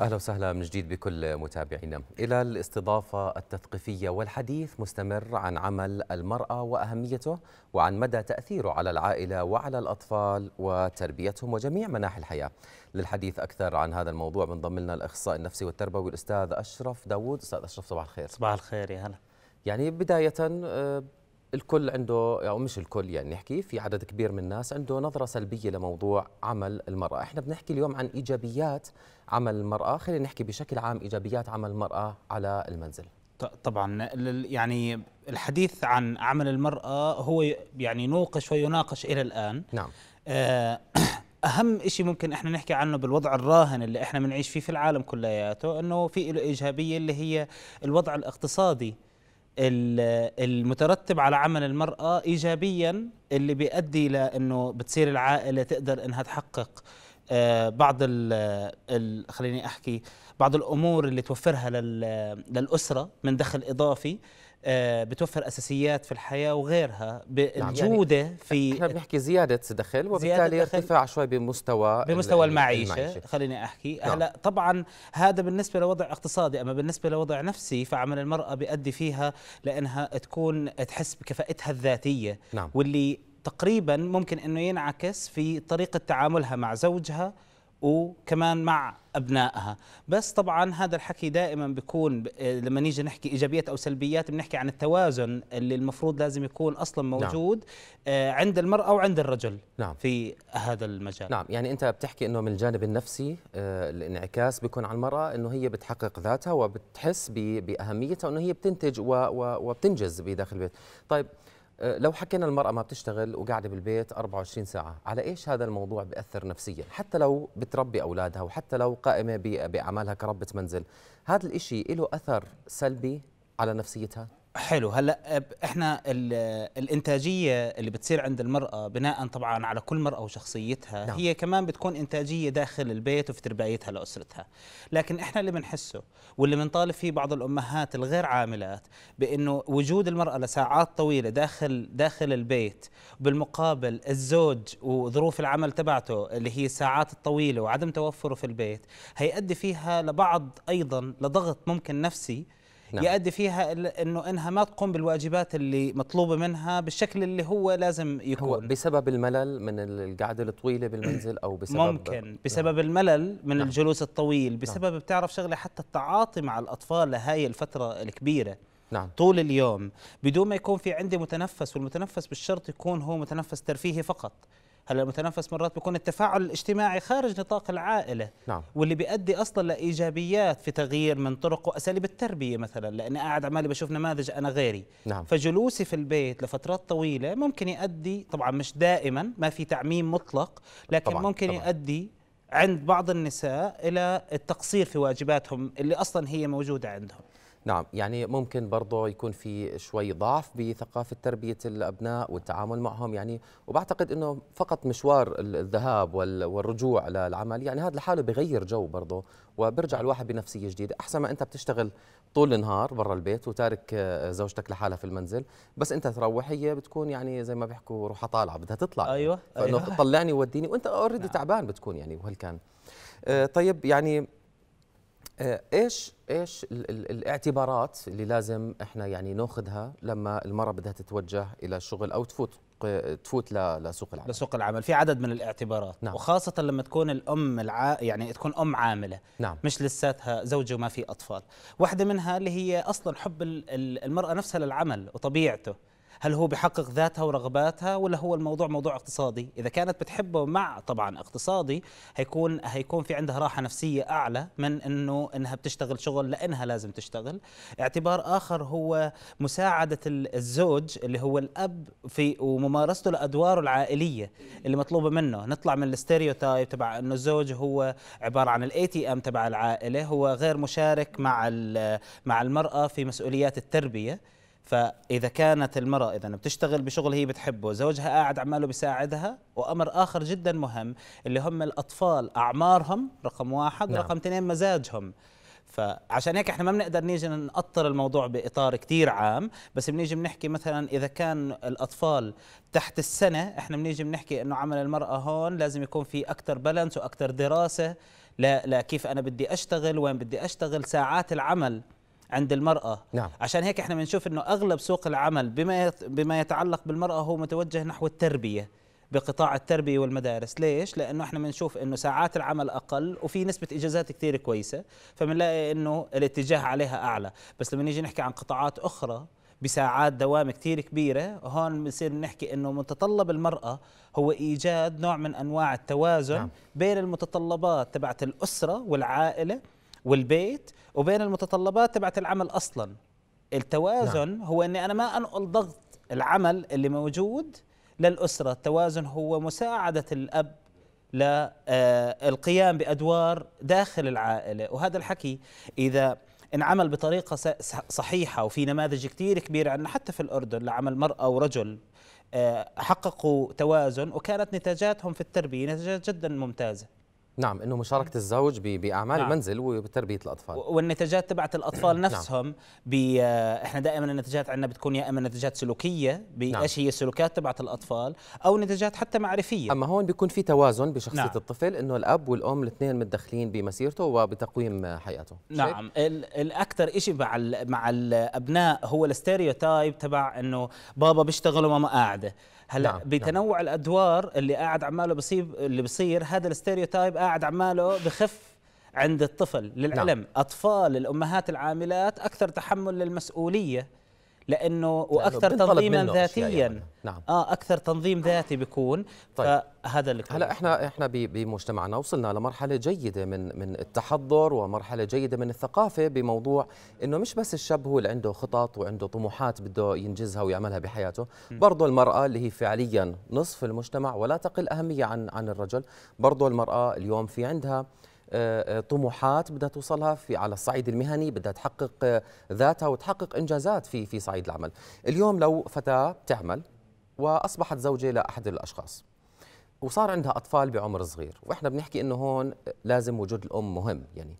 أهلا وسهلا من جديد بكل متابعينا إلى الاستضافة التثقيفية والحديث مستمر عن عمل المرأة وأهميته وعن مدى تأثيره على العائلة وعلى الأطفال وتربيتهم وجميع مناحي الحياة للحديث أكثر عن هذا الموضوع بنضم لنا الأخصائي النفسي والتربوي الأستاذ أشرف داوود أستاذ أشرف صباح الخير صباح الخير يا هلا يعني بداية آه، الكل عنده او مش الكل يعني نحكي في عدد كبير من الناس عنده نظره سلبيه لموضوع عمل المراه، احنا بنحكي اليوم عن ايجابيات عمل المراه، خلينا نحكي بشكل عام ايجابيات عمل المراه على المنزل. طبعا يعني الحديث عن عمل المراه هو يعني نوقش ويناقش الى الان. نعم. آه اهم شيء ممكن احنا نحكي عنه بالوضع الراهن اللي احنا بنعيش فيه في العالم كلياته انه في له ايجابيه اللي هي الوضع الاقتصادي. المترتب على عمل المرأة إيجابيا اللي بيؤدي إلى أنه بتصير العائلة تقدر أنها تحقق آه، بعض ال خليني احكي بعض الامور اللي توفرها للاسره من دخل اضافي آه، بتوفر اساسيات في الحياه وغيرها بالجوده نعم، يعني في احنا بنحكي زياده دخل وبالتالي ارتفاع شوي بمستوى بمستوى المعيشه, المعيشة. خليني احكي نعم. هلا نعم. طبعا هذا بالنسبه لوضع اقتصادي اما بالنسبه لوضع نفسي فعمل المراه بيؤدي فيها لانها تكون تحس بكفاءتها الذاتيه نعم. واللي تقريبا ممكن انه ينعكس في طريقه تعاملها مع زوجها وكمان مع ابنائها بس طبعا هذا الحكي دائما بيكون آه، لما نيجي نحكي ايجابيات او سلبيات بنحكي عن التوازن اللي المفروض لازم يكون اصلا نعم. موجود نعم. عند المراه وعند الرجل نعم. في هذا المجال نعم يعني انت بتحكي انه من الجانب النفسي آه، الانعكاس بيكون على المراه انه هي بتحقق ذاتها وبتحس باهميتها وانه هي بتنتج وبتنجز بداخل البيت طيب آه، لو حكينا المرأة ما بتشتغل وقاعدة بالبيت 24 ساعة على إيش هذا الموضوع بأثر نفسيا حتى لو بتربي أولادها وحتى لو قائمة بأعمالها كربة منزل هذا الإشي له أثر سلبي على نفسيتها حلو هلا احنا الانتاجيه اللي بتصير عند المراه بناء طبعا على كل مراه وشخصيتها نعم. هي كمان بتكون انتاجيه داخل البيت وفي تربايتها لاسرتها لكن احنا اللي بنحسه واللي بنطالب فيه بعض الامهات الغير عاملات بانه وجود المراه لساعات طويله داخل داخل البيت بالمقابل الزوج وظروف العمل تبعته اللي هي الساعات الطويله وعدم توفره في البيت هيؤدي فيها لبعض ايضا لضغط ممكن نفسي نعم. يؤدي فيها انه انها ما تقوم بالواجبات اللي مطلوبه منها بالشكل اللي هو لازم يكون هو بسبب الملل من القعده الطويله بالمنزل او بسبب ممكن نعم. بسبب نعم. الملل من نعم. الجلوس الطويل نعم. بسبب نعم. بتعرف شغله حتى التعاطي مع الاطفال لهي الفتره الكبيره نعم. طول اليوم بدون ما يكون في عندي متنفس والمتنفس بالشرط يكون هو متنفس ترفيهي فقط هلا المتنفس مرات بيكون التفاعل الاجتماعي خارج نطاق العائله نعم. واللي بيؤدي اصلا لايجابيات في تغيير من طرق واساليب التربيه مثلا لاني قاعد عمالي بشوف نماذج انا غيري نعم. فجلوسي في البيت لفترات طويله ممكن يؤدي طبعا مش دائما ما في تعميم مطلق لكن طبعاً ممكن طبعاً. يؤدي عند بعض النساء الى التقصير في واجباتهم اللي اصلا هي موجوده عندهم نعم يعني ممكن برضه يكون في شوي ضعف بثقافة تربية الأبناء والتعامل معهم يعني وبعتقد أنه فقط مشوار الذهاب والرجوع للعمل يعني هذا لحاله بغير جو برضه وبرجع الواحد بنفسية جديدة أحسن ما أنت بتشتغل طول النهار برا البيت وتارك آه، زوجتك لحالها في المنزل بس أنت تروح هي بتكون يعني زي ما بيحكوا روحها طالعة بدها تطلع يعني. أيوة, أيوة. طلعني وديني وأنت أوريدي نعم. تعبان بتكون يعني وهل كان آه، طيب يعني آه، ايش ايش الاعتبارات اللي لازم احنا يعني ناخذها لما المراه بدها تتوجه الى الشغل او تفوت تفوت لسوق العمل لسوق العمل في عدد من الاعتبارات نعم. وخاصه لما تكون الام الع... يعني تكون ام عامله نعم. مش لساتها زوجه وما في اطفال واحده منها اللي هي اصلا حب المراه نفسها للعمل وطبيعته هل هو بيحقق ذاتها ورغباتها ولا هو الموضوع موضوع اقتصادي إذا كانت بتحبه مع طبعا اقتصادي هيكون هيكون في عندها راحة نفسية أعلى من أنه أنها بتشتغل شغل لأنها لازم تشتغل اعتبار آخر هو مساعدة الزوج اللي هو الأب في وممارسته لأدواره العائلية اللي مطلوبة منه نطلع من الستيريوتايب تبع أنه الزوج هو عبارة عن الاي تي ام تبع العائلة هو غير مشارك مع مع المرأة في مسؤوليات التربية فاذا كانت المراه اذا بتشتغل بشغل هي بتحبه زوجها قاعد عماله بيساعدها وامر اخر جدا مهم اللي هم الاطفال اعمارهم رقم واحد نعم. رقم اثنين مزاجهم فعشان هيك احنا ما بنقدر نيجي نقطر الموضوع باطار كتير عام بس بنيجي بنحكي مثلا اذا كان الاطفال تحت السنه احنا بنيجي بنحكي انه عمل المراه هون لازم يكون في اكثر بالانس واكثر دراسه لا لا كيف انا بدي اشتغل وين بدي اشتغل ساعات العمل عند المرأة نعم. عشان هيك احنا بنشوف انه اغلب سوق العمل بما بما يتعلق بالمرأة هو متوجه نحو التربية بقطاع التربية والمدارس ليش؟ لأنه احنا بنشوف أنه ساعات العمل أقل وفي نسبة إجازات كثير كويسة فبنلاقي أنه الاتجاه عليها أعلى بس لما نيجي نحكي عن قطاعات أخرى بساعات دوام كثير كبيرة هون بنصير نحكي أنه متطلب المرأة هو إيجاد نوع من أنواع التوازن نعم. بين المتطلبات تبعت الأسرة والعائلة والبيت وبين المتطلبات تبعت العمل اصلا التوازن نعم. هو اني انا ما انقل ضغط العمل اللي موجود للاسره التوازن هو مساعده الاب للقيام آه، بادوار داخل العائله وهذا الحكي اذا انعمل بطريقه صحيحه وفي نماذج كثير كبيره عندنا حتى في الاردن لعمل مراه ورجل آه، حققوا توازن وكانت نتاجاتهم في التربيه نتاجات جدا ممتازه نعم انه مشاركه الزوج باعمال نعم. المنزل وتربيه الاطفال والنتاجات تبعت الاطفال نعم. نفسهم نعم. احنا دائما النتاجات عندنا بتكون يا اما نتاجات سلوكيه بايش نعم. هي السلوكات تبعت الاطفال او نتاجات حتى معرفيه اما هون بيكون في توازن بشخصيه نعم. الطفل انه الاب والام الاثنين متدخلين بمسيرته وبتقويم حياته نعم الاكثر شيء مع مع الابناء هو الستيريوتايب تبع انه بابا بيشتغل وماما قاعده هلا نعم. نعم. بتنوع نعم. الادوار اللي قاعد عماله بصيب اللي بصير هذا الاستيريوتايب قاعد عماله بخف عند الطفل للعلم نعم. اطفال الامهات العاملات اكثر تحمل للمسؤوليه لانه واكثر لأنه تنظيما ذاتيا يعني. نعم. اه اكثر تنظيم ذاتي بيكون طيب. فهذا اللي هلا احنا احنا بمجتمعنا وصلنا لمرحله جيده من من التحضر ومرحله جيده من الثقافه بموضوع انه مش بس الشاب هو اللي عنده خطط وعنده طموحات بده ينجزها ويعملها بحياته برضه المراه اللي هي فعليا نصف المجتمع ولا تقل اهميه عن عن الرجل برضه المراه اليوم في عندها آه، آه، طموحات بدها توصلها في على الصعيد المهني بدها تحقق آه، ذاتها وتحقق انجازات في في صعيد العمل اليوم لو فتاه بتعمل واصبحت زوجه لاحد الاشخاص وصار عندها اطفال بعمر صغير واحنا بنحكي انه هون لازم وجود الام مهم يعني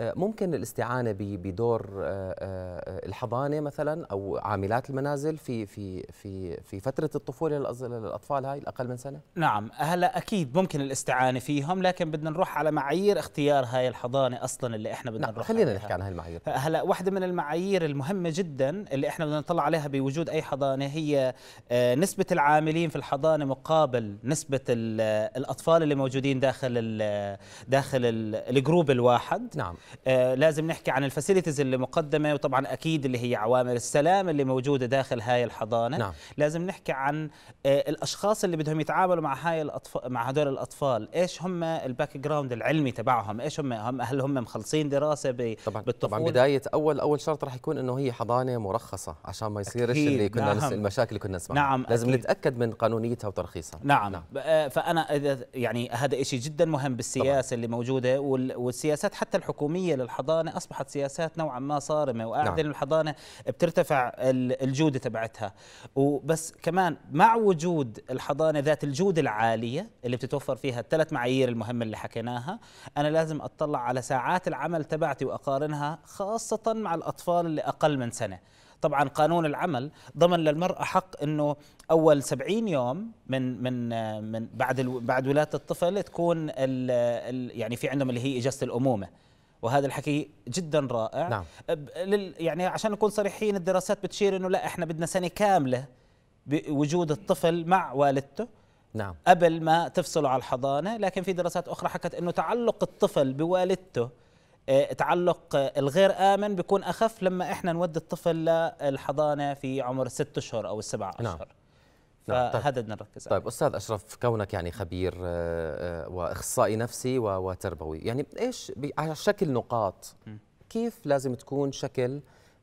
آه، ممكن الاستعانه بدور آه، آه، الحضانه مثلا او عاملات المنازل في في في في فتره الطفوله للاطفال هاي الاقل من سنه نعم هلا اكيد ممكن الاستعانه فيهم لكن بدنا نروح على معايير اختيار هاي الحضانه اصلا اللي احنا بدنا نعم نروح خلينا نحكي عن هاي المعايير هلا واحده من المعايير المهمه جدا اللي احنا بدنا نطلع عليها بوجود اي حضانه هي نسبه العاملين في الحضانه مقابل نسبه الاطفال اللي موجودين داخل الـ داخل الجروب الواحد نعم آه، لازم نحكي عن الفاسيلتيز اللي مقدمه وطبعا اكيد اللي هي عوامل السلام اللي موجوده داخل هاي الحضانه نعم. لازم نحكي عن آه، الاشخاص اللي بدهم يتعاملوا مع هاي الاطفال مع هدول الاطفال ايش هم الباك جراوند العلمي تبعهم ايش هم هم هل هم مخلصين دراسه ب... طبعا بالطفولة؟ طبعا بدايه اول اول شرط راح يكون انه هي حضانه مرخصه عشان ما يصيرش اللي كنا نعم. المشاكل اللي كنا نسمعها نعم لازم أكيد. نتاكد من قانونيتها وترخيصها نعم, نعم. آه، فانا يعني هذا شيء جدا مهم بالسياسه طبعا. اللي موجوده والسياسات حتى الحكوميه العالميه للحضانه اصبحت سياسات نوعا ما صارمه وقاعده نعم. الحضانه بترتفع الجوده تبعتها وبس كمان مع وجود الحضانه ذات الجوده العاليه اللي بتتوفر فيها الثلاث معايير المهمه اللي حكيناها انا لازم اطلع على ساعات العمل تبعتي واقارنها خاصه مع الاطفال اللي اقل من سنه طبعا قانون العمل ضمن للمرأة حق انه اول 70 يوم من من من بعد بعد ولاده الطفل تكون ال يعني في عندهم اللي هي اجازه الامومه وهذا الحكي جدا رائع نعم. يعني عشان نكون صريحين الدراسات بتشير انه لا احنا بدنا سنه كامله بوجود الطفل مع والدته نعم قبل ما تفصله على الحضانه لكن في دراسات اخرى حكت انه تعلق الطفل بوالدته آه، تعلق آه، الغير امن بيكون اخف لما احنا نودي الطفل للحضانه في عمر الست اشهر او السبع نعم. اشهر نعم. نعم، طيب. فهذا بدنا نركز طيب، عليه طيب استاذ اشرف كونك يعني خبير آه، آه، واخصائي نفسي وتربوي يعني ايش على شكل نقاط كيف لازم تكون شكل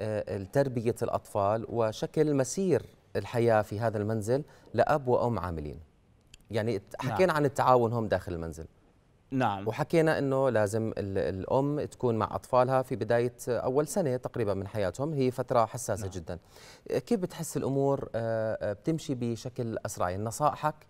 آه، تربيه الاطفال وشكل مسير الحياه في هذا المنزل لاب وام عاملين يعني نعم. حكينا نعم. عن التعاون هم داخل المنزل نعم وحكينا انه لازم الام تكون مع اطفالها في بدايه اول سنه تقريبا من حياتهم هي فتره حساسه نعم. جدا كيف بتحس الامور آه، آه، بتمشي بشكل اسرع يعني نصائحك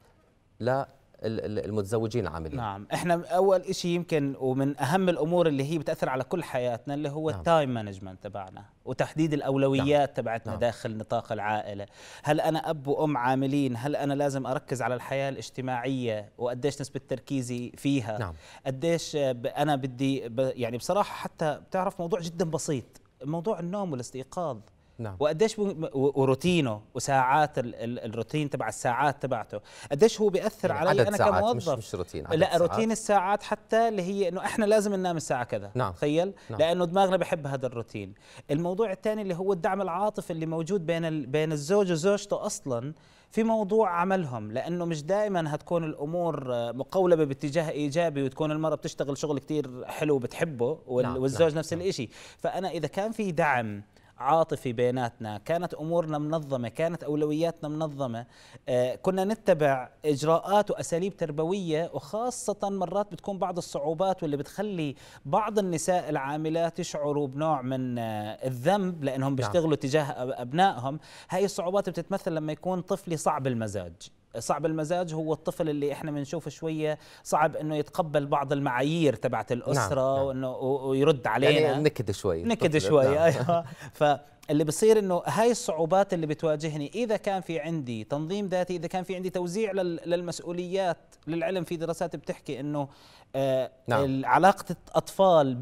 المتزوجين عاملين نعم احنا اول شيء يمكن ومن اهم الامور اللي هي بتاثر على كل حياتنا اللي هو نعم. التايم مانجمنت تبعنا وتحديد الاولويات نعم. تبعتنا نعم. داخل نطاق العائله هل انا اب وام عاملين هل انا لازم اركز على الحياه الاجتماعيه وقديش نسبه تركيزي فيها نعم. قديش انا بدي يعني بصراحه حتى بتعرف موضوع جدا بسيط موضوع النوم والاستيقاظ نعم. وقديش وروتينه وساعات الروتين تبع الساعات تبعته قديش هو بياثر يعني علي انا كموظف مش, مش روتين عدد لا ساعات. روتين الساعات حتى اللي هي انه احنا لازم ننام الساعه كذا نعم. تخيل نعم. لانه دماغنا بحب هذا الروتين الموضوع الثاني اللي هو الدعم العاطفي اللي موجود بين ال... بين الزوج وزوجته اصلا في موضوع عملهم لانه مش دائما هتكون الامور مقولبه باتجاه ايجابي وتكون المراه بتشتغل شغل كتير حلو وبتحبه وال... نعم. والزوج نعم. نفس نعم. الشيء فانا اذا كان في دعم عاطفي بيناتنا كانت أمورنا منظمة كانت أولوياتنا منظمة آه، كنا نتبع إجراءات وأساليب تربوية وخاصة مرات بتكون بعض الصعوبات واللي بتخلي بعض النساء العاملات يشعروا بنوع من آه، الذنب لأنهم نعم. بيشتغلوا تجاه أبنائهم هاي الصعوبات بتتمثل لما يكون طفلي صعب المزاج صعب المزاج هو الطفل اللي احنا بنشوفه شويه صعب انه يتقبل بعض المعايير تبعت الاسره نعم. نعم. وانه ويرد يعني علينا يعني نكد شوي نكد شوي نعم. ايوه فاللي بصير انه هاي الصعوبات اللي بتواجهني اذا كان في عندي تنظيم ذاتي اذا كان في عندي توزيع للمسؤوليات للعلم في دراسات بتحكي انه آه، نعم. علاقه الاطفال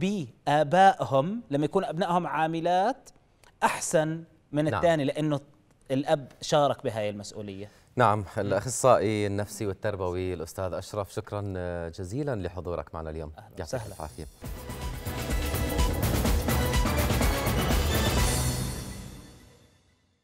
بابائهم لما يكون ابنائهم عاملات احسن من نعم. الثاني لانه الاب شارك بهاي المسؤوليه نعم الاخصائي النفسي والتربوي الاستاذ اشرف شكرا آه، جزيلا لحضورك معنا اليوم يعطيك العافيه